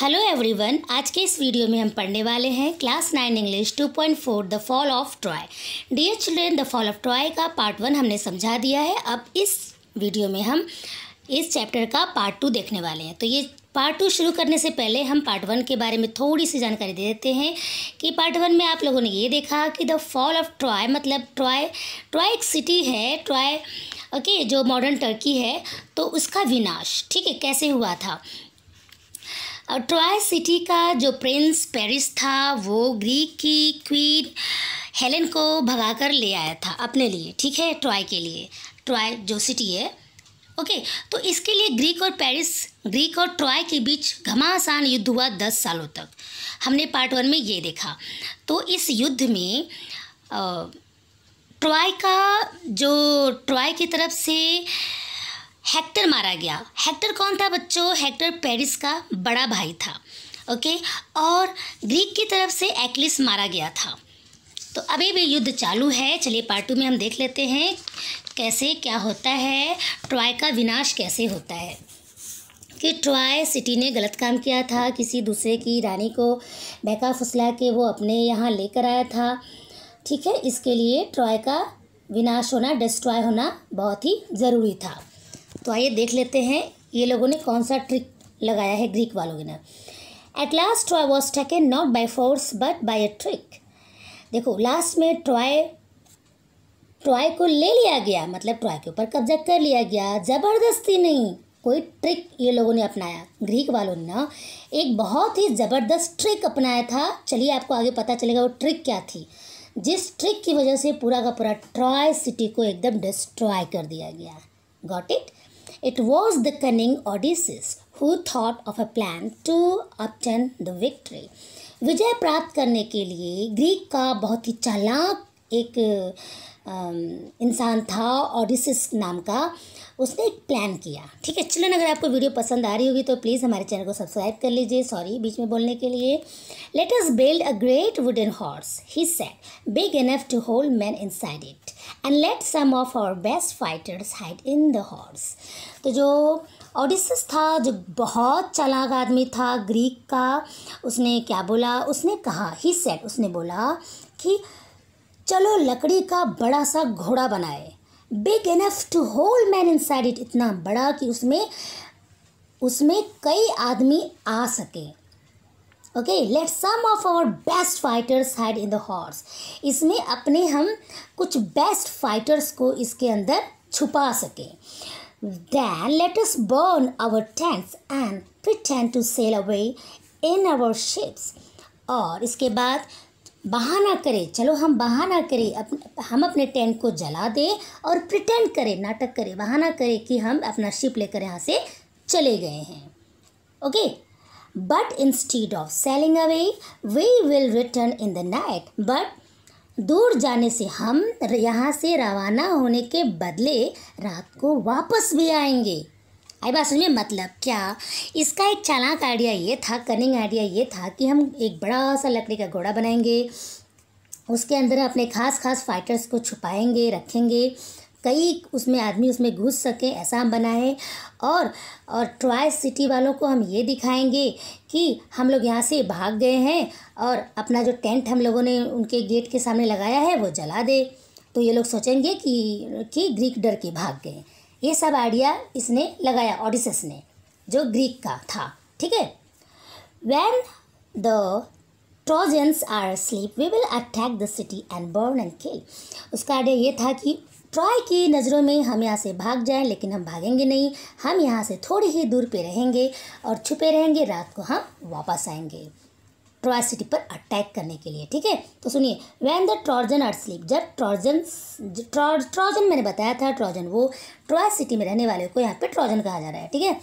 Hello everyone आज के इस वीडियो में हम पढ़ने वाले हैं class nine English two point four the fall of Troy dear children the fall of Troy का पार्ट वन हमने समझा दिया है अब इस वीडियो में हम इस चैप्टर का पार्ट टू देखने वाले हैं तो ये पार्ट टू शुरू करने से पहले हम पार्ट वन के बारे में थोड़ी सी जानकारी दे देते हैं कि पार्ट वन में आप लोगों ने ये देखा कि द फॉल ऑफ ट्रॉय मतलब ट्रॉय ट्रॉय एक सिटी है ट्रॉय ओके okay, जो मॉडर्न टर्की है तो उसका विनाश ठीक है कैसे हुआ था ट्रॉय सिटी का जो प्रिंस पेरिस था वो ग्रीक की क्वीन हेलेन को भगाकर ले आया था अपने लिए ठीक है ट्रॉय के लिए ट्रॉय जो सिटी है ओके तो इसके लिए ग्रीक और पेरिस ग्रीक और ट्रॉय के बीच घमासान युद्ध हुआ दस सालों तक हमने पार्ट वन में ये देखा तो इस युद्ध में ट्रॉय का जो ट्रॉय की तरफ से हेक्टर मारा गया हेक्टर कौन था बच्चों हेक्टर पेरिस का बड़ा भाई था ओके और ग्रीक की तरफ से एक्लिस मारा गया था तो अभी भी युद्ध चालू है चलिए पार्ट टू में हम देख लेते हैं कैसे क्या होता है ट्रॉय का विनाश कैसे होता है कि ट्रॉय सिटी ने गलत काम किया था किसी दूसरे की रानी को बहका फुसला के वो अपने यहाँ लेकर आया था ठीक है इसके लिए ट्रॉय का विनाश होना डिस्ट्रॉय होना बहुत ही ज़रूरी था तो आइए देख लेते हैं ये लोगों ने कौन सा ट्रिक लगाया है ग्रीक वालों के ना at last Troy was taken not by force but by a trick देखो लास्ट में ट्रॉय ट्रॉय को ले लिया गया मतलब ट्रॉय के ऊपर कब्जा कर लिया गया ज़बरदस्ती नहीं कोई ट्रिक ये लोगों ने अपनाया ग्रीक वालों ने ना एक बहुत ही ज़बरदस्त ट्रिक अपनाया था चलिए आपको आगे पता चलेगा वो ट्रिक क्या थी जिस ट्रिक की वजह से पूरा का पूरा ट्रॉय सिटी को एकदम डिस्ट्रॉय कर दिया गया got it It was the cunning Odysseus who thought of a plan to obtain the victory. विजय प्राप्त करने के लिए ग्रीक का बहुत ही चालाक एक um, इंसान था ऑडिसिस नाम का उसने एक प्लान किया ठीक है चलो अगर आपको वीडियो पसंद आ रही होगी तो प्लीज़ हमारे चैनल को सब्सक्राइब कर लीजिए सॉरी बीच में बोलने के लिए let us build a great wooden horse he said big enough to hold man inside it and let some of our best fighters hide in the horse तो जो ऑडिसस था जो बहुत चलाक आदमी था ग्रीक का उसने क्या बोला उसने कहा ही सेट उसने बोला कि चलो लकड़ी का बड़ा सा घोड़ा बनाए big enough to hold man inside it इतना बड़ा कि उसमें उसमें कई आदमी आ सकें okay let some of our best fighters hide in the horse इसमें अपने हम कुछ बेस्ट फाइटर्स को इसके अंदर छुपा सकें then let us burn our tents and pretend to sail away in our ships और इसके बाद बहाना करें चलो हम बहाना करें अपन हम अपने टेंट को जला दें और प्रिटेंड करें नाटक करें बहाना करें कि हम अपना शिप लेकर यहाँ से चले गए हैं okay okay? But instead of sailing away, we will return in the night. But दूर जाने से हम यहाँ से रवाना होने के बदले रात को वापस भी आएंगे आई बात सुनिए मतलब क्या इसका एक चालाक आइडिया ये था कनिंग आइडिया ये था कि हम एक बड़ा सा लकड़ी का घोड़ा बनाएंगे उसके अंदर अपने खास खास फाइटर्स को छुपाएंगे रखेंगे कई उसमें आदमी उसमें घुस सके ऐसा हम बनाए और और ट्राय सिटी वालों को हम ये दिखाएंगे कि हम लोग यहाँ से भाग गए हैं और अपना जो टेंट हम लोगों ने उनके गेट के सामने लगाया है वो जला दे तो ये लोग सोचेंगे कि कि ग्रीक डर के भाग गए ये सब आइडिया इसने लगाया ऑडिसस ने जो ग्रीक का था ठीक है when the Trojans are sleep we will attack the city and burn and kill उसका आइडिया ये था कि ट्रॉय की नज़रों में हम यहाँ से भाग जाएं लेकिन हम भागेंगे नहीं हम यहाँ से थोड़ी ही दूर पे रहेंगे और छुपे रहेंगे रात को हम वापस आएंगे ट्रॉय सिटी पर अटैक करने के लिए ठीक है तो सुनिए when the Trojan are sleep जब ट्रॉजन ट्रॉजन मैंने बताया था ट्रॉजन वो ट्रॉय सिटी में रहने वाले को यहाँ पर ट्रॉजन कहा जा रहा है ठीक है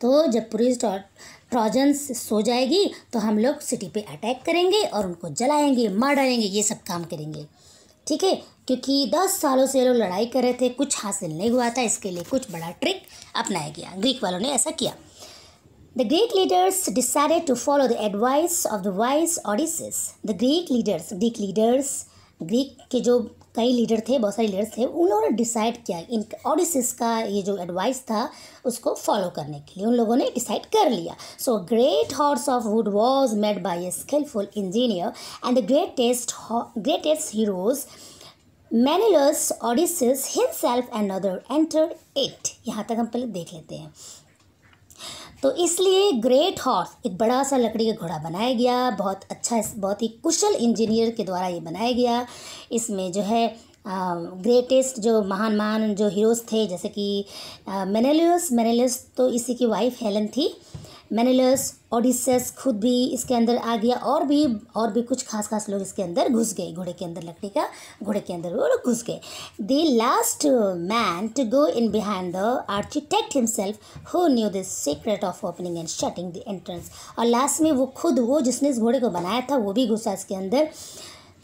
तो जब पुलिस ट्रॉजन्स सो जाएगी तो हम लोग सिटी पे अटैक करेंगे और उनको जलाएंगे मार डालेंगे ये सब काम करेंगे ठीक है क्योंकि दस सालों से लोग लड़ाई कर रहे थे कुछ हासिल नहीं हुआ था इसके लिए कुछ बड़ा ट्रिक अपनाया गया ग्रीक वालों ने ऐसा किया the Greek leaders decided to follow the advice of the wise Odysseus the Greek leaders Greek leaders Greek के जो कई लीडर थे बहुत सारे लीडर्स थे उन्होंने डिसाइड किया इन ऑडिसिस का ये जो एडवाइस था उसको फॉलो करने के लिए उन लोगों ने डिसाइड कर लिया so great horse of wood was made by a skilful engineer and the greatest greatest heroes Menelaus Odysseus himself and other enter it यहाँ तक हम पहले देख लेते हैं तो इसलिए ग्रेट हॉर्स एक बड़ा सा लकड़ी का घोड़ा बनाया गया बहुत अच्छा बहुत ही कुशल इंजीनियर के द्वारा ये बनाया गया इसमें जो है ग्रेटेस्ट जो महान महान जो हीरोज़ थे जैसे कि मेनेलियस मेनेलियस तो इसी की वाइफ हेलन थी मैनिलस ओडिसस खुद भी इसके अंदर आ गया और भी और भी कुछ खास खास लोग इसके अंदर घुस गए घोड़े के अंदर लकड़ी का घोड़े के अंदर वो लोग घुस गए the last man to go in behind the architect himself who knew this secret of opening and shutting the entrance और लास्ट में वो खुद वो जिसने इस घोड़े को बनाया था वो भी घुसा इसके अंदर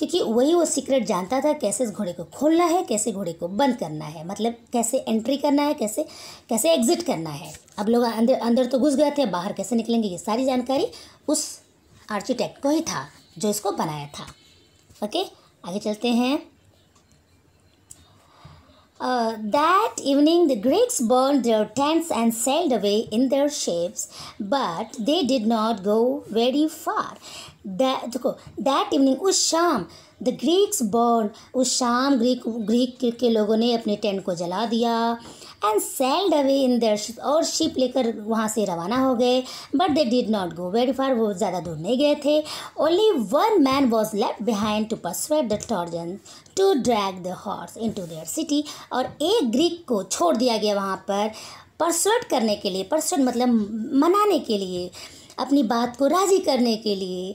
क्योंकि वही वो सीक्रेट जानता था कैसे इस घोड़े को खोलना है कैसे घोड़े को बंद करना है मतलब कैसे एंट्री करना है कैसे कैसे एग्जिट करना है अब लोग अंदर अंदर तो घुस गए थे बाहर कैसे निकलेंगे ये सारी जानकारी उस आर्किटेक्ट को ही था जो इसको बनाया था ओके आगे चलते हैं Uh, that evening, the Greeks burned their tents and sailed away in their ships, but they did not go very far. That, that evening, Usham, The Greeks burned Usham, Greek Greek के लोगों ने अपने tent को जला दिया and sailed away in their और ship लेकर वहाँ से रवाना हो गए but they did not go very far वो ज़्यादा दूर नहीं गए थे only one man was left behind to persuade the Trojan to drag the horse into their city और एक ग्रीक को छोड़ दिया गया वहाँ पर परसवेट करने के लिए परसवेट मतलब मनाने के लिए अपनी बात को राजी करने के लिए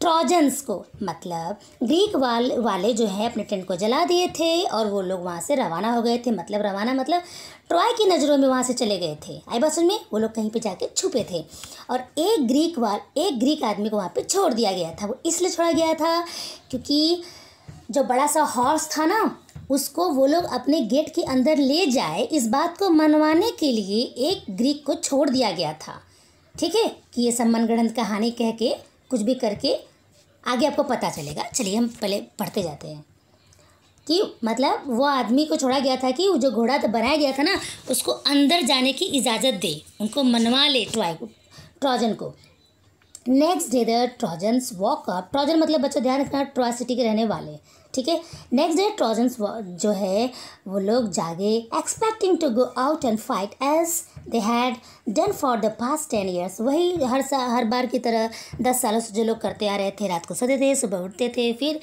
ट्रॉजन्स को मतलब ग्रीक वाल वाले जो है अपने टेंट को जला दिए थे और वो लोग वहाँ से रवाना हो गए थे मतलब रवाना मतलब ट्रॉय की नज़रों में वहाँ से चले गए थे आई बात में वो लोग कहीं पे जाके छुपे थे और एक ग्रीक वाल एक ग्रीक आदमी को वहाँ पे छोड़ दिया गया था वो इसलिए छोड़ा गया था क्योंकि जो बड़ा सा हॉर्स था ना उसको वो लोग अपने गेट के अंदर ले जाए इस बात को मनवाने के लिए एक ग्रीक को छोड़ दिया गया था ठीक है कि ये सब मनगढ़ंत कहानी कह के कुछ भी करके आगे आपको पता चलेगा चलिए हम पहले पढ़ते जाते हैं कि मतलब वो आदमी को छोड़ा गया था कि जो घोड़ा बनाया गया था ना उसको अंदर जाने की इजाज़त दे उनको मनवा ले ट्रॉय ट्रॉजन को next day the Trojans woke up मतलब बच्चों ध्यान रखना ट्रॉय सिटी के रहने वाले ठीक है नेक्स्ट डे ट्रोजन्स जो है वो लोग जागे expecting to go out and fight as they had done for the past ten years वही हर सा हर बार की तरह दस सालों से जो लोग करते आ रहे थे रात को सोते थे सुबह उठते थे फिर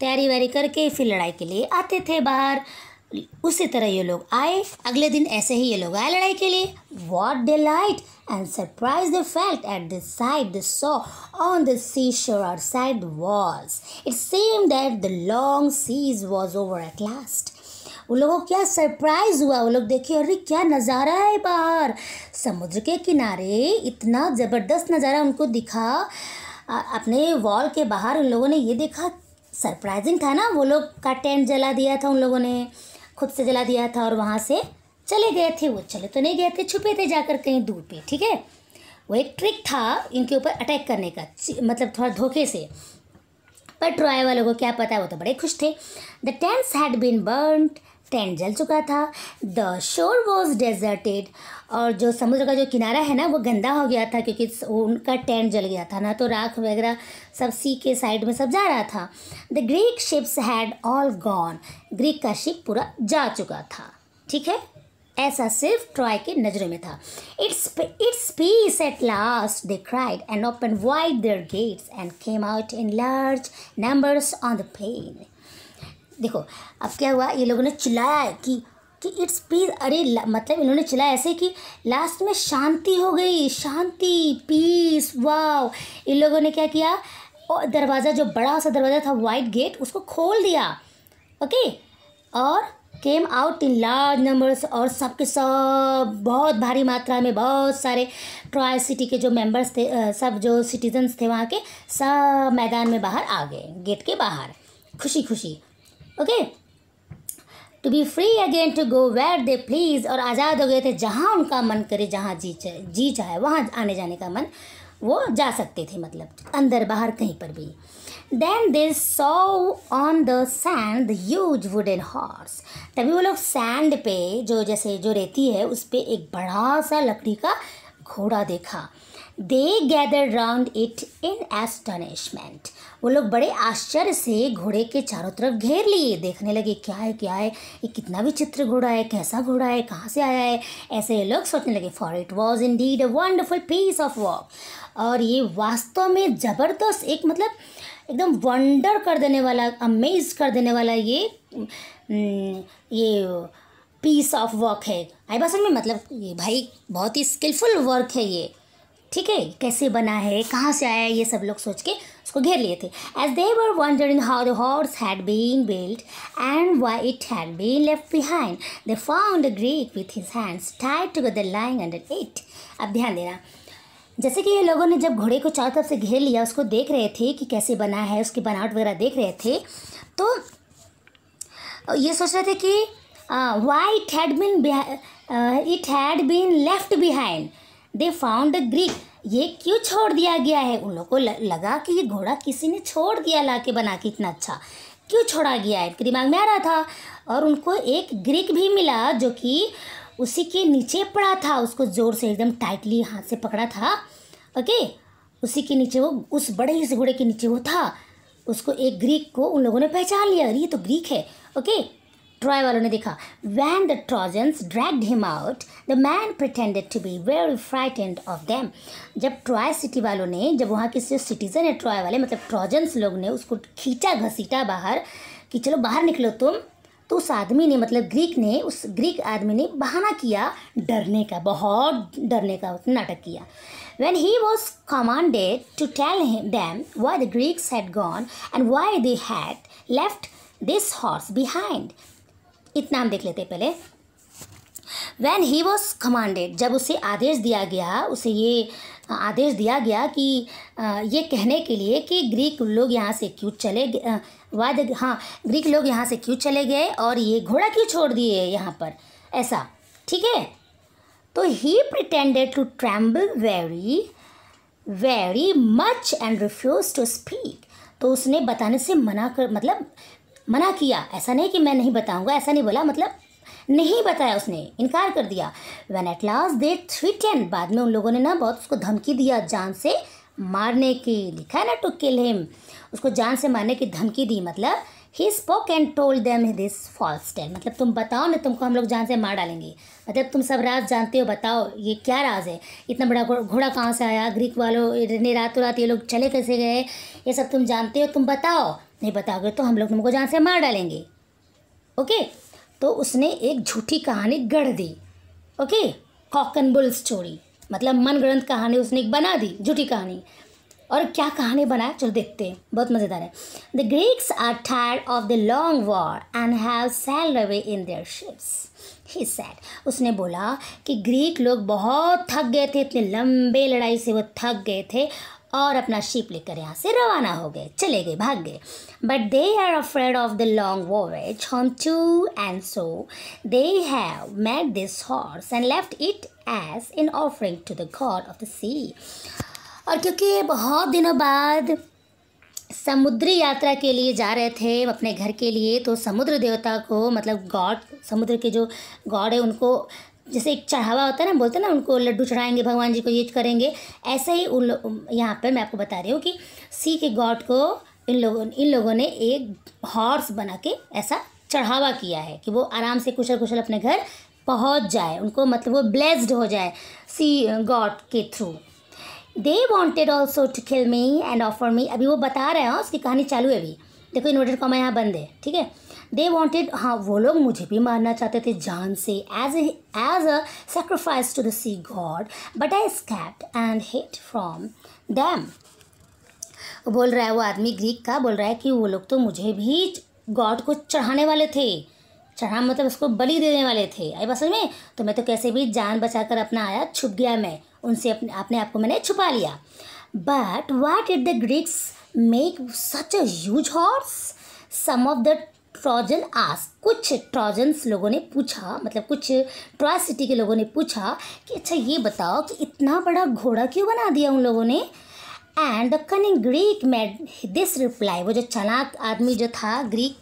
तैयारी वैयारी करके फिर लड़ाई के लिए आते थे बाहर उसी तरह ये लोग आए अगले दिन ऐसे ही ये लोग आए लड़ाई के लिए what delight and surprise the fact at the side they saw on the sea shore outside walls it seemed that the long siege was over at last उन लोगों को क्या सरप्राइज हुआ वो लोग देखे अरे क्या नज़ारा है बाहर समुद्र के किनारे इतना ज़बरदस्त नज़ारा उनको दिखा अपने वॉल के बाहर उन लोगों ने ये देखा सरप्राइजिंग था ना वो लोग का टेंट जला दिया था उन लोगों ने खुद से जला दिया था और वहाँ से चले गए थे वो चले तो नहीं गए थे छुपे थे जाकर कहीं दूर पे ठीक है वो एक ट्रिक था इनके ऊपर अटैक करने का मतलब थोड़ा धोखे से पर ट्रॉय वालों को क्या पता है वो तो बड़े खुश थे the tents had been burned tent जल चुका था द शोर वॉज डेजर्टेड और जो समुद्र का जो किनारा है ना वो गंदा हो गया था क्योंकि उनका टेंट जल गया था ना तो राख वगैरह सब सी के साइड में सब जा रहा था the Greek ships had all gone Greek का शिप पूरा जा चुका था ठीक है ऐसा सिर्फ ट्रॉय के नज़रों में था it's it's peace at last they cried and open wide their gates and came out in large numbers on the plain देखो अब क्या हुआ ये लोगों ने चिल्लाया कि कि इट्स पीस अरे मतलब इन्होंने चिल्लाया ऐसे कि लास्ट में शांति हो गई शांति पीस वाव इन लोगों ने क्या किया और दरवाज़ा जो बड़ा सा दरवाज़ा था वाइट गेट उसको खोल दिया ओके और came out in large numbers और सबके सब बहुत भारी मात्रा में बहुत सारे ट्राय सिटी के जो मेंबर्स थे सब जो सिटीजन्स थे वहाँ के सब मैदान में बाहर आ गए गेट के बाहर खुशी खुशी okay to be free again to go where they please और आज़ाद हो गए थे जहाँ उनका मन करे जहाँ जी चाहे जी चाहे वहाँ आने जाने का मन वो जा सकते थे मतलब अंदर बाहर कहीं पर भी then they saw on the sand huge wooden horse तभी वो लोग सैंड पे जो जैसे जो रहती है उस पर एक बड़ा सा लकड़ी का घोड़ा देखा they gather round it in astonishment वो लोग बड़े आश्चर्य से घोड़े के चारों तरफ घेर लिए देखने लगे क्या है क्या है ये कितना विचित्र घोड़ा है कैसा घोड़ा है कहाँ से आया है ऐसे ये लोग सोचने लगे for it was indeed a wonderful piece of work और ये वास्तव में ज़बरदस्त एक मतलब एकदम वंडर कर देने वाला अमेज कर देने वाला ये हम्म, ये पीस ऑफ वर्क है आई बात में मतलब ये भाई बहुत ही स्किलफुल वर्क है ये ठीक है कैसे बना है कहाँ से आया है ये सब लोग सोच के उसको घेर लिए थे as they were wondering how the horse had been built and why it had been left behind they found the great with his hands tied गर लाइंग अंडर इट अब ध्यान देना जैसे कि ये लोगों ने जब घोड़े को चारों तरफ से घेर लिया उसको देख रहे थे कि कैसे बना है उसकी बनावट वगैरह देख रहे थे तो ये सोच रहे थे कि why it had been it had been left behind they found a Greek ये क्यों छोड़ दिया गया है उन लोगों को लगा कि ये घोड़ा किसी ने छोड़ दिया ला के बना के इतना अच्छा क्यों छोड़ा गया है इनके दिमाग में आ रहा था और उनको एक ग्रीक भी मिला जो कि उसी के नीचे पड़ा था उसको ज़ोर से एकदम टाइटली हाथ से पकड़ा था ओके उसी के नीचे वो उस बड़े से घोड़े के नीचे वो था उसको एक ग्रीक को उन लोगों ने पहचान लिया अरे ये तो ग्रीक है ओके ट्रॉय वालों ने देखा when the Trojans dragged him out the man pretended to be very frightened of them जब ट्रॉय सिटी वालों ने जब वहाँ के सिटीजन है ट्रॉय वाले मतलब ट्रॉजन्स लोग ने उसको खींचा घसीटा बाहर कि चलो बाहर निकलो तुम तो उस आदमी ने मतलब ग्रीक ने उस ग्रीक आदमी ने बहाना किया डरने का बहुत डरने का नाटक किया when he was commanded to tell them why the Greeks had gone and why they had left this horse behind इतना हम देख लेते हैं पहले वैन ही वॉज कमांडेड जब उसे आदेश दिया गया उसे ये आदेश दिया गया कि ये कहने के लिए कि ग्रीक लोग यहाँ से क्यों चले वाद हाँ ग्रीक लोग यहाँ से क्यों चले गए और ये घोड़ा क्यों छोड़ दिए यहाँ पर ऐसा ठीक है तो he pretended to tremble very very much and refuse to speak तो उसने बताने से मना कर मतलब मना किया ऐसा नहीं कि मैं नहीं बताऊंगा ऐसा नहीं बोला मतलब नहीं बताया उसने इनकार कर दिया when at last they ten बाद में उन लोगों ने ना बहुत उसको धमकी दिया जान से मारने की लिखा है ना टू किल हिम उसको जान से मारने की धमकी दी मतलब he spoke and told them this false tale मतलब तुम बताओ ना तुमको हम लोग जान से मार डालेंगे मतलब तुम सब राज जानते हो बताओ ये क्या राज है इतना बड़ा घोड़ा कहाँ से आया ग्रीक वालों ने रातों रात ये लोग चले कैसे गए ये सब तुम जानते हो तुम बताओ नहीं बताओगे तो हम लोग तुमको जान से मार डालेंगे ओके तो उसने एक झूठी कहानी गढ़ दी okay cock and bull story मतलब मनगढ़ंत कहानी उसने एक बना दी झूठी कहानी और क्या कहानी बनाया चलो देखते हैं बहुत मज़ेदार है the Greeks are tired of the long war and have sail away in their ships he said उसने बोला कि ग्रीक लोग बहुत थक गए थे इतने लंबे लड़ाई से वो थक गए थे और अपना शीप लेकर यहाँ से रवाना हो गए चले गए भाग गए but they are afraid of the long voyage home too and so they have made this horse and left it as an offering to the god of the sea और क्योंकि बहुत दिनों बाद समुद्री यात्रा के लिए जा रहे थे अपने घर के लिए तो समुद्र देवता को मतलब गॉड समुद्र के जो गॉड है उनको जैसे एक चढ़ावा होता है ना बोलते हैं ना उनको लड्डू चढ़ाएंगे भगवान जी को ये करेंगे ऐसे ही उन यहाँ पर मैं आपको बता रही हूँ कि सी के गॉड को इन लोगों इन लोगों ने एक हॉर्स बना के ऐसा चढ़ावा किया है कि वो आराम से कुशल कुशल अपने घर पहुँच जाए उनको मतलब वो ब्लेस्ड हो जाए सी गॉड के through they wanted also to kill me and offer me अभी वो बता रहे हैं उसकी कहानी चालू है अभी देखो इन्वर्टर कॉमा यहाँ बंद है ठीक है दे वॉन्टेड हाँ वो लोग मुझे भी मारना चाहते थे जान से as as a sacrifice to the sea god but I escaped and hid from them बोल रहा है वो आदमी ग्रीक का बोल रहा है कि वो लोग तो मुझे भी गॉड को चढ़ाने वाले थे चढ़ा मतलब उसको बलि देने वाले थे आई बस में तो मैं तो कैसे भी जान बचा कर अपना आया छुप गया मैं उनसे अपने अपने आप को मैंने छुपा लिया but what it the Greeks make such a horse some of the Trojan आस कुछ ट्रॉजन्स लोगों ने पूछा मतलब कुछ ट्रॉय सिटी के लोगों ने पूछा कि अच्छा ये बताओ कि इतना बड़ा घोड़ा क्यों बना दिया उन लोगों ने and the cunning Greek made this reply वो जो चनाक आदमी जो था ग्रीक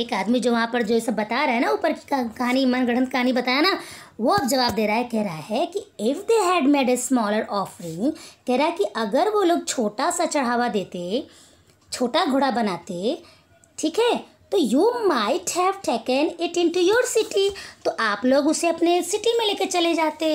एक आदमी जो वहाँ पर जो ये सब बता रहा है ना ऊपर की कहानी मनगढ़ंत कहानी बताया ना वो अब जवाब दे रहा है कह रहा है कि if they had made a smaller offering कह रहा है कि अगर वो लोग छोटा सा चढ़ावा देते छोटा घोड़ा बनाते ठीक है तो you might have taken it into your city तो आप लोग उसे अपने सिटी में लेके चले जाते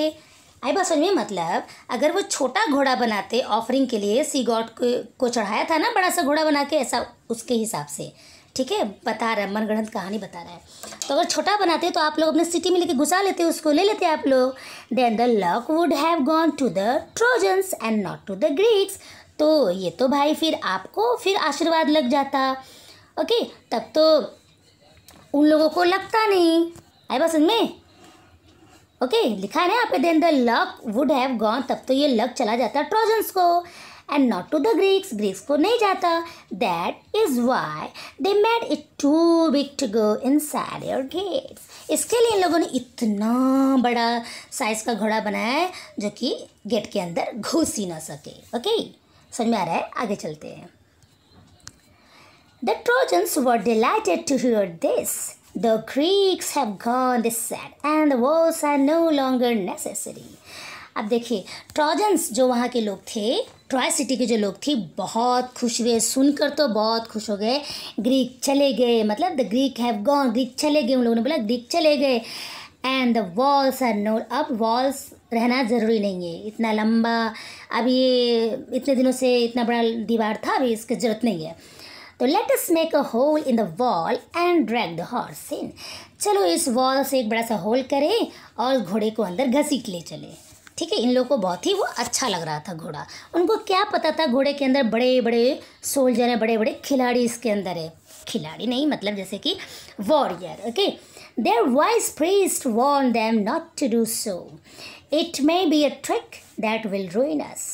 आई बात समझ में मतलब अगर वो छोटा घोड़ा बनाते ऑफरिंग के लिए सी गॉड को, को चढ़ाया था ना बड़ा सा घोड़ा बना के ऐसा उसके हिसाब से ठीक है बता रहा है मनगढ़ंत कहानी बता रहा है तो अगर छोटा बनाते तो आप लोग अपने सिटी में लेके घुसा लेते उसको ले लेते आप लोग then the luck would have gone to the Trojans and not to the Greeks तो ये तो भाई फिर आपको फिर आशीर्वाद लग जाता ओके तब तो उन लोगों को लगता नहीं आई बात समझ में ओके लिखा है ना यहाँ पे then the luck would have gone तब तो ये लक चला जाता है ट्रोजन्स को and not to the Greeks Greeks को नहीं जाता that is why they made it too big to go inside your gates इसके लिए इन लोगों ने इतना बड़ा साइज का घोड़ा बनाया है जो कि गेट के अंदर घुस ही ना सके ओके समझ में आ रहा है आगे चलते हैं The Trojans were delighted to hear this. The Greeks have gone, they said, and the wars are no longer necessary. अब देखिए ट्रॉजन्स जो वहाँ के लोग थे ट्रॉय सिटी के जो लोग थे बहुत खुश हुए सुनकर तो बहुत खुश हो गए ग्रीक चले गए मतलब the Greek have gone Greek चले गए उन लोगों ने बोला ग्रीक चले गए and the walls are no अब वॉल्स रहना ज़रूरी नहीं है इतना लंबा अब ये इतने दिनों से इतना बड़ा दीवार था अभी इसकी ज़रूरत नहीं है तो let us make a hole in the wall and drag the horse in चलो इस वॉल से एक बड़ा सा होल करें और घोड़े को अंदर घसीट ले चले ठीक है इन लोगों को बहुत ही वो अच्छा लग रहा था घोड़ा उनको क्या पता था घोड़े के अंदर बड़े बड़े सोल्जर हैं बड़े बड़े खिलाड़ी इसके अंदर है खिलाड़ी नहीं मतलब जैसे कि warrior okay their wise priest वॉन them not to do so it may be a trick that will ruin us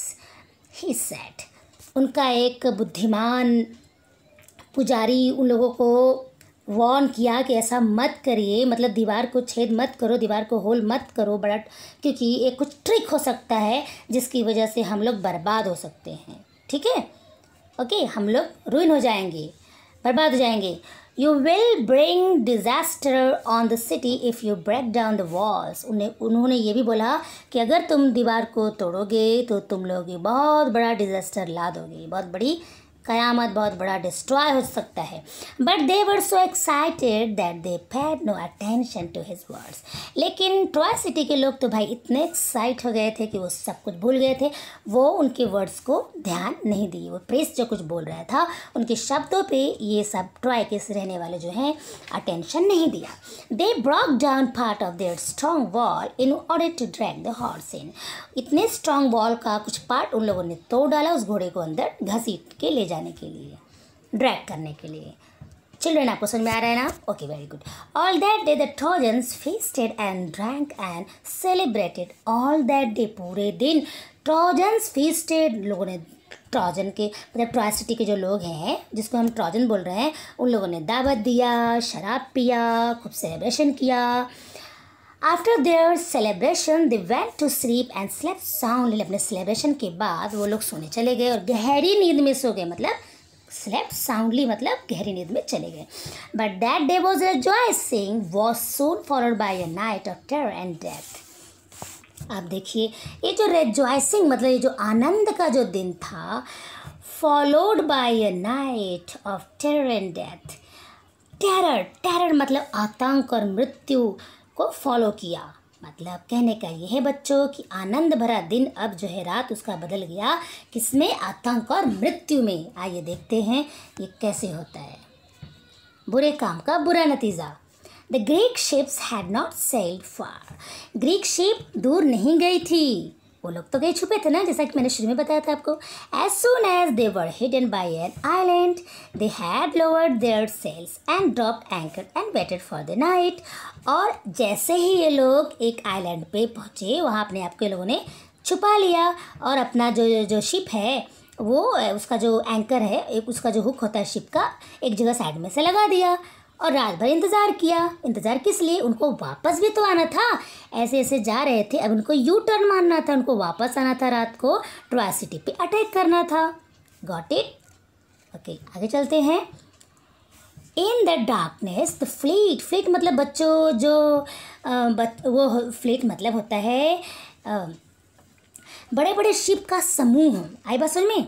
he said उनका एक बुद्धिमान पुजारी उन लोगों को वॉर्न किया कि ऐसा मत करिए मतलब दीवार को छेद मत करो दीवार को होल मत करो बड़ा क्योंकि ये कुछ ट्रिक हो सकता है जिसकी वजह से हम लोग बर्बाद हो सकते हैं ठीक है ओके हम लोग रुइन हो जाएंगे बर्बाद हो जाएंगे you will bring disaster on the city if you break down the walls उन्हें उन्होंने ये भी बोला कि अगर तुम दीवार को तोड़ोगे तो तुम लोग बहुत बड़ा डिज़ास्टर ला दोगे बहुत बड़ी कयामत बहुत बड़ा डिस्ट्रॉय हो सकता है but they were so excited that they paid no attention to his words लेकिन ट्रॉय सिटी के लोग तो भाई इतने एक्साइट हो गए थे कि वो सब कुछ भूल गए थे वो उनके वर्ड्स को ध्यान नहीं दिए वो प्रेस जो कुछ बोल रहा था उनके शब्दों पे ये सब ट्रॉय के रहने वाले जो हैं अटेंशन नहीं दिया they broke down part of their strong wall in order to drag the horse in इतने स्ट्रॉन्ग वॉल का कुछ पार्ट उन लोगों ने तोड़ डाला उस घोड़े को अंदर घसीट के ले जा जाने के लिए ड्रैग करने के लिए चिल्ड्रेन आपको समझ में आ रहा है ना okay very good all that day the Trojans feasted and drank and celebrated all that day पूरे दिन ट्रोजन्स फीस्टेड लोगों ने ट्रॉजन के मतलब ट्रॉय सिटी के जो लोग हैं जिसको हम ट्रॉजन बोल रहे हैं उन लोगों ने दावत दिया शराब पिया खूब सेलिब्रेशन किया after their celebration they went to sleep and slept soundly अपने सेलिब्रेशन के बाद वो लोग सोने चले गए और गहरी नींद में सो गए मतलब स्लेप साउंडली मतलब गहरी नींद में चले गए but that day was a joy sing was soon followed by a night of terror and death आप देखिए ये जो रेजॉइसिंग मतलब ये जो आनंद का जो दिन था followed by a night of terror and death terror terror मतलब आतंक और मृत्यु को फॉलो किया मतलब कहने का यह है बच्चों कि आनंद भरा दिन अब जो है रात उसका बदल गया किसमें आतंक और मृत्यु में आइए देखते हैं ये कैसे होता है बुरे काम का बुरा नतीजा the Greek ships had not sailed far Greek ship दूर नहीं गई थी वो लोग तो कहीं छुपे थे ना जैसा कि मैंने शुरू में बताया था आपको as soon as they were hidden by an island they had lowered their sails and drop anchor and waited for the night और जैसे ही ये लोग एक आइलैंड पे पहुँचे वहाँ अपने आप के लोगों ने छुपा लिया और अपना जो जो शिप है वो उसका जो एंकर है एक उसका जो हुक होता है शिप का एक जगह साइड में से लगा दिया और रात भर इंतज़ार किया इंतज़ार किस लिए उनको वापस भी तो आना था ऐसे ऐसे जा रहे थे अब उनको यू टर्न मारना था उनको वापस आना था रात को ट्रॉय सिटी पर अटैक करना था गॉट इट ओके आगे चलते हैं in the darkness the fleet fleet मतलब बच्चों जो आ, बच, वो फ्लीट मतलब होता है आ, बड़े बड़े शिप का समूह आई बात सुन में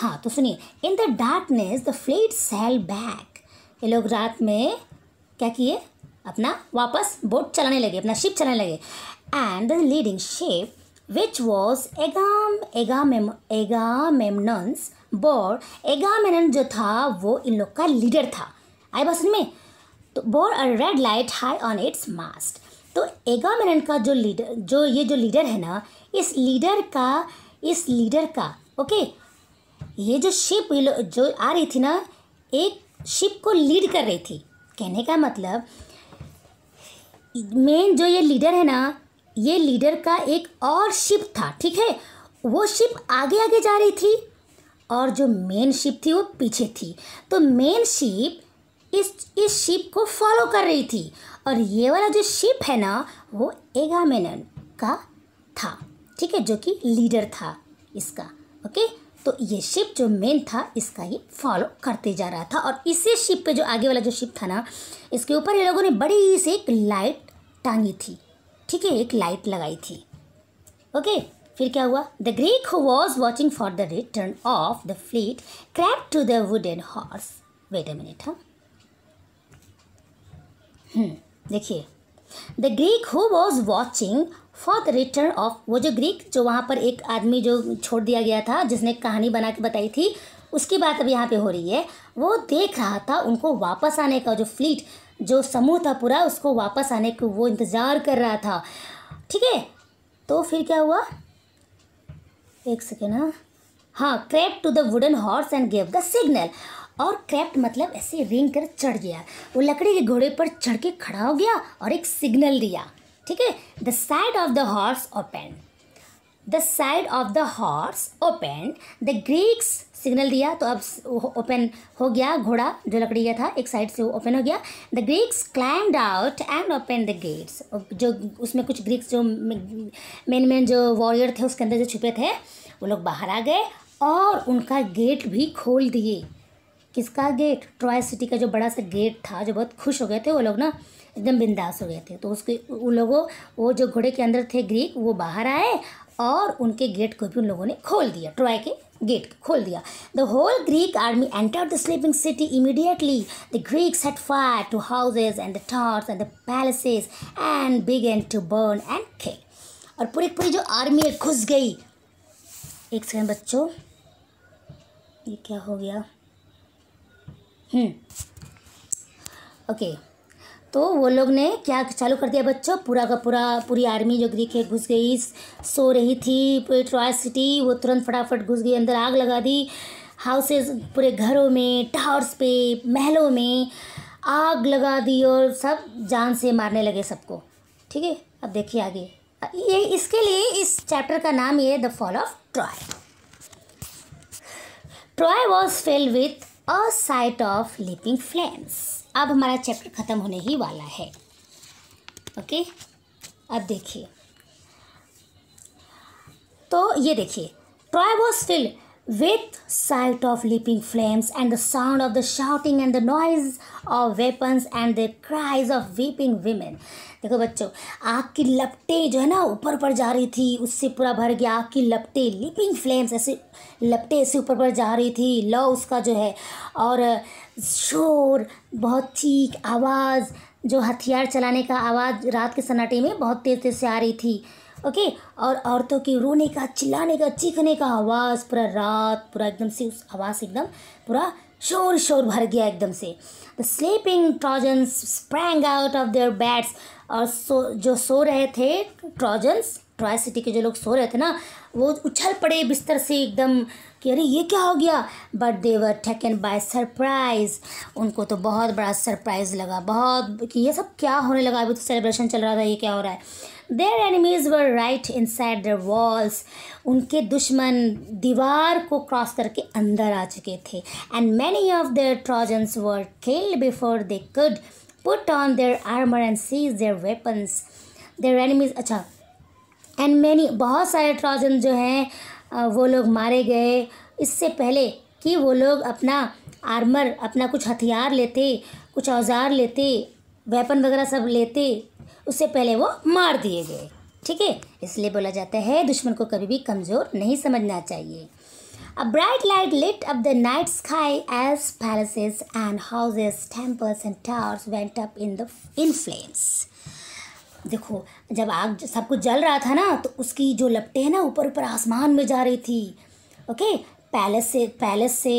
हाँ तो सुनिए in the darkness the fleet sail back ये लोग रात में क्या किए अपना वापस बोट चलाने लगे अपना शिप चलाने लगे and the leading ship which was एगाम एगाम Agamemnon's बोर Agamemnon जो था वो इन लोग का लीडर था आई बात में तो bore a red light high on its mast तो एगामेनन का जो लीडर जो ये जो लीडर है ना इस लीडर का इस लीडर का ओके ये जो शिप जो आ रही थी ना एक शिप को लीड कर रही थी कहने का मतलब मेन जो ये लीडर है ना ये लीडर का एक और शिप था ठीक है वो शिप आगे आगे जा रही थी और जो मेन शिप थी वो पीछे थी तो मेन शिप इस इस शिप को फॉलो कर रही थी और ये वाला जो शिप है ना वो एगामेन का था ठीक है जो कि लीडर था इसका ओके तो ये शिप जो मेन था इसका ये फॉलो करते जा रहा था और इसी शिप पे जो आगे वाला जो शिप था ना इसके ऊपर ये लोगों ने बड़ी सी एक लाइट टांगी थी ठीक है एक लाइट लगाई थी ओके फिर क्या हुआ the Greek who was watching for the return of the fleet crept to the wood and horse wait a minute हम देखिए the Greek who was watching for the return of वो जो Greek जो वहाँ पर एक आदमी जो छोड़ दिया गया था जिसने कहानी बना के बताई थी उसकी बात अब यहाँ पे हो रही है वो देख रहा था उनको वापस आने का जो फ्लीट जो समूह था पूरा उसको वापस आने का वो इंतज़ार कर रहा था ठीक है तो फिर क्या हुआ एक सेकेंड हाँ हाँ crept to the wooden horse and gave the signal और क्रैप्ट मतलब ऐसे रेंग कर चढ़ गया वो लकड़ी के घोड़े पर चढ़ के खड़ा हो गया और एक सिग्नल दिया ठीक है the side of the horse open the side of the horse open the Greeks signal दिया तो अब ओपन हो गया घोड़ा जो लकड़ी का था एक साइड से ओपन हो गया the Greeks climbed out and open the gates जो उसमें कुछ ग्रीक्स जो मेन मेन जो वॉरियर थे उसके अंदर जो छुपे थे वो लोग बाहर आ गए और उनका गेट भी खोल दिए किसका गेट ट्रॉय सिटी का जो बड़ा सा गेट था जो बहुत खुश हो गए थे वो लोग ना एकदम बिंदास हो गए थे तो उसके उन लोगों वो जो घोड़े के अंदर थे ग्रीक वो बाहर आए और उनके गेट को भी उन लोगों ने खोल दिया ट्रॉय के गेट खोल दिया the whole Greek army enter the sleeping city immediately the Greeks had fire to houses and the towers and the palaces and began to burn and खे और पूरी पूरी जो आर्मी है घुस गई एक सेकेंड बच्चों ये क्या हो गया हम्म ओके okay. तो वो लोग ने क्या चालू कर दिया बच्चों पूरा का पूरा पूरी आर्मी जो ग्रीक है घुस गई सो रही थी पूरी ट्रॉय सिटी वो तुरंत फटाफट घुस गई अंदर आग लगा दी हाउसेस पूरे घरों में टावर्स पे महलों में आग लगा दी और सब जान से मारने लगे सबको ठीक है अब देखिए आगे ये इसके लिए इस चैप्टर का नाम ये the fall of Troy Troy was filled with a sight of leaping flames अब हमारा चैप्टर ख़त्म होने ही वाला है ओके अब देखिए तो ये देखिए Troy was filled With sight of leaping flames and the sound of the shouting and the noise of weapons and the cries of weeping women देखो बच्चों आग की लपटें जो है ना ऊपर पर जा रही थी उससे पूरा भर गया आग की लपटें लिपिंग फ्लेम्स ऐसे लपटें ऐसे ऊपर पर जा रही थी लौ उसका जो है और शोर बहुत ठीक आवाज़ जो हथियार चलाने का आवाज़ रात के सन्नाटे में बहुत तेज़ तेज़ से आ रही थी ओके और औरतों के रोने का चिल्लाने का चीखने का आवाज़ पूरा रात पूरा एकदम से उस आवाज़ एकदम पूरा शोर शोर भर गया एकदम से the sleeping Trojans sprang out of their beds और सो जो सो रहे थे ट्रॉजन्स ट्रॉय सिटी के जो लोग सो रहे थे ना वो उछल पड़े बिस्तर से एकदम कि अरे ये क्या हो गया but they were taken by surprise उनको तो बहुत बड़ा सरप्राइज़ लगा बहुत कि ये सब क्या होने लगा अभी तो सेलिब्रेशन चल रहा था ये क्या हो रहा है their enemies were right inside their walls उनके दुश्मन दीवार को क्रॉस करके अंदर आ चुके थे and many of their Trojans were killed before they could put on their armour and seize their weapons their enemies अच्छा एंड मैनी बहुत सारे ट्रॉजन जो हैं वो लोग मारे गए इससे पहले कि वो लोग अपना आर्मर अपना कुछ हथियार लेते कुछ औजार लेते वेपन वगैरह सब लेते उससे पहले वो मार दिए गए ठीक है इसलिए बोला जाता है दुश्मन को कभी भी कमज़ोर नहीं समझना चाहिए a bright light lit up the night sky as palaces and houses temples and towers went up in the in देखो जब आग सब कुछ जल रहा था ना तो उसकी जो लपटें हैं ना ऊपर ऊपर आसमान में जा रही थी ओके पैलेस से पैलेस से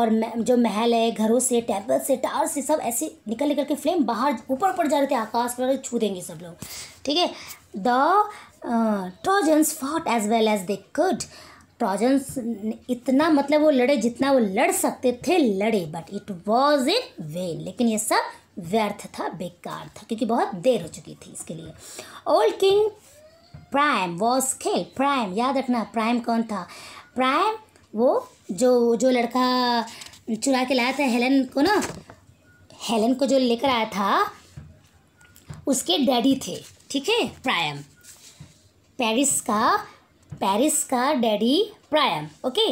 और जो महल है घरों से टेबल से टावर से सब ऐसे निकल निकल के फ्लेम बाहर ऊपर ऊपर जा रहे थे आकाश पर छू देंगे सब लोग ठीक है the Trojans fought as well as they could Trojans इतना मतलब वो लड़े जितना वो लड़ सकते थे लड़े but it was in vain लेकिन ये सब व्यर्थ था बेकार था क्योंकि बहुत देर हो चुकी थी इसके लिए old king Priam was killed Priam याद रखना प्राइम कौन था प्राइम वो जो जो लड़का चुरा के लाया था हेलन को ना हेलन को जो लेकर आया था उसके डैडी थे ठीक है प्रायम पेरिस का पेरिस का डैडी प्रायम ओके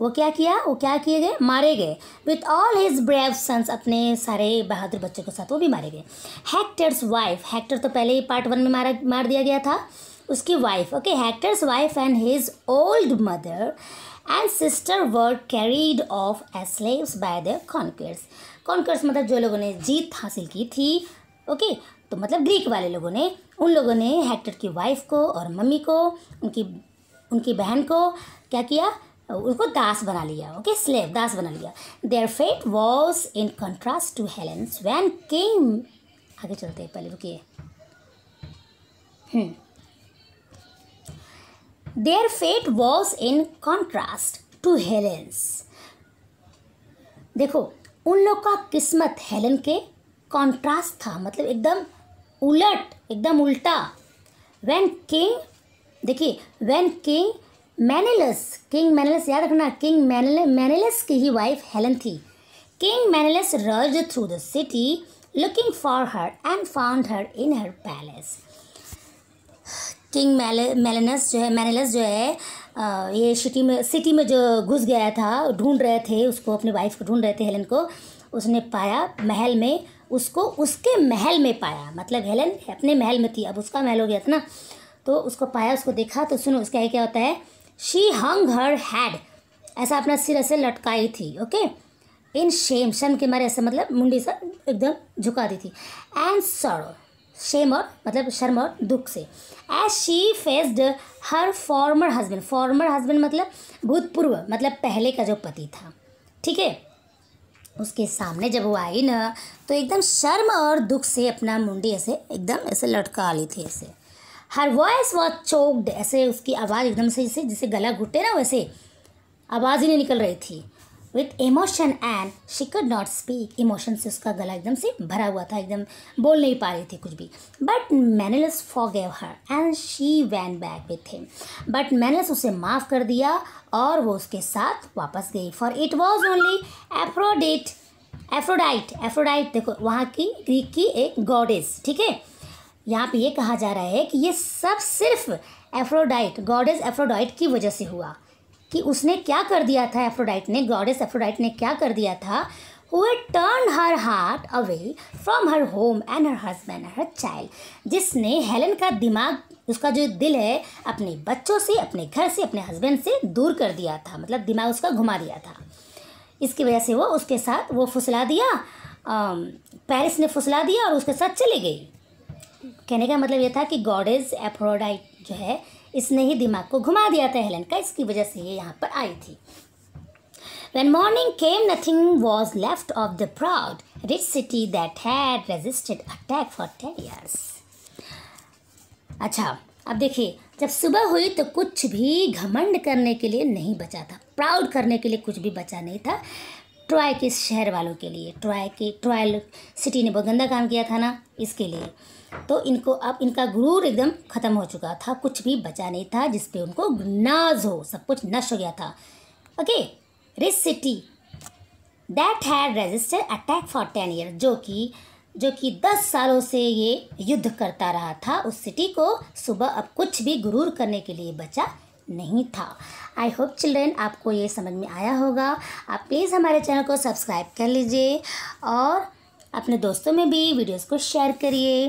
वो क्या किया वो क्या किए गए मारे गए with all his brave sons अपने सारे बहादुर बच्चों के साथ वो भी मारे गए हैक्टर्स वाइफ हैक्टर तो पहले ही पार्ट वन में मारा मार दिया गया था उसकी wife okay Hector's wife and his old mother and sister were carried off as slaves by the conquerors conquerors मतलब जो लोगों ने जीत हासिल की थी ओके okay, तो मतलब ग्रीक वाले लोगों ने उन लोगों ने हैक्टर की वाइफ को और मम्मी को उनकी उनकी बहन को क्या किया उसको दास बना लिया ओके स्लेव दास बना लिया their fate was in contrast to Helen's when king आगे चलते हैं पहले रुकिए their fate was in contrast to Helen's देखो उन लोग का किस्मत हेलन के कॉन्ट्रास्ट था मतलब एकदम उलट एकदम उल्टा वैन किंग देखिए when king Menelaus king Menelaus याद रखना किंग मैनेलस की ही वाइफ हेलन थी king Menelaus rushed through the city looking for her and found her in her palace king Menelaus जो है मैनेलस जो है ये सिटी में सिटी में जो घुस गया था ढूंढ रहे थे उसको अपनी वाइफ को ढूंढ रहे थे हेलन को उसने पाया महल में उसको उसके महल में पाया मतलब हेलन अपने महल में थी अब उसका महल हो गया था ना तो उसको पाया उसको देखा तो सुनो उसका क्या होता है शी हंग हर हैड ऐसा अपना सिर ऐसे लटकाई थी ओके इन शेम शम के मारे ऐसे मतलब मुंडी से एकदम झुका दी थी एंड सड़ो शेम और मतलब शर्म और दुख से as she faced her former husband former husband मतलब भूतपूर्व मतलब पहले का जो पति था ठीक है उसके सामने जब वो आई ना तो एकदम शर्म और दुख से अपना मुंडी ऐसे एकदम ऐसे लटका ली थी ऐसे हर वॉइस वॉज चोक्ड ऐसे उसकी आवाज़ एकदम से जैसे जैसे गला घुटे ना वैसे आवाज़ ही नहीं निकल रही थी with emotion and she could not speak emotion से उसका गला एकदम से भरा हुआ था एकदम बोल नहीं पा रही थी कुछ भी but Menelaus forgave her and she went back with him but Menelaus उसे माफ़ कर दिया और वो उसके साथ वापस गई for it was only Aphrodite Aphrodite Aphrodite देखो वहाँ की ग्रीक की एक गॉडेज ठीक है यहाँ पे ये कहा जा रहा है कि ये सब सिर्फ एफ्रोडाइट गॉडेस एफ्रोडाइट की वजह से हुआ कि उसने क्या कर दिया था एफ्रोडाइट ने गॉडेस एफ्रोडाइट ने क्या कर दिया था हुए turn her heart away from her home and her husband her child जिसने हेलन का दिमाग उसका जो दिल है अपने बच्चों से अपने घर से अपने हस्बैंड से दूर कर दिया था मतलब दिमाग उसका घुमा दिया था इसकी वजह से वो उसके साथ वो फुसला दिया पेरिस ने फुसला दिया और उसके साथ चली गई कहने का मतलब यह था कि गॉडेज एफ्रोडाइट जो है इसने ही दिमाग को घुमा दिया था हेलन का इसकी वजह से ये यहाँ पर आई थी when morning came nothing was left of the proud rich city that had resisted attack for ten years अच्छा अब देखिए जब सुबह हुई तो कुछ भी घमंड करने के लिए नहीं बचा था प्राउड करने के लिए कुछ भी बचा नहीं था ट्रॉय के शहर वालों के लिए ट्रॉय के ट्रॉय सिटी ने बहुत गंदा काम किया था ना इसके लिए तो इनको अब इनका गुरूर एकदम ख़त्म हो चुका था कुछ भी बचा नहीं था जिस पे उनको नाज हो सब कुछ नष्ट हो गया था okay rich city that had resisted attack for ten year जो कि जो कि दस सालों से ये युद्ध करता रहा था उस सिटी को सुबह अब कुछ भी गुरूर करने के लिए बचा नहीं था आई होप चिल्ड्रेन आपको ये समझ में आया होगा आप प्लीज़ हमारे चैनल को सब्सक्राइब कर लीजिए और अपने दोस्तों में भी वीडियोस को शेयर करिए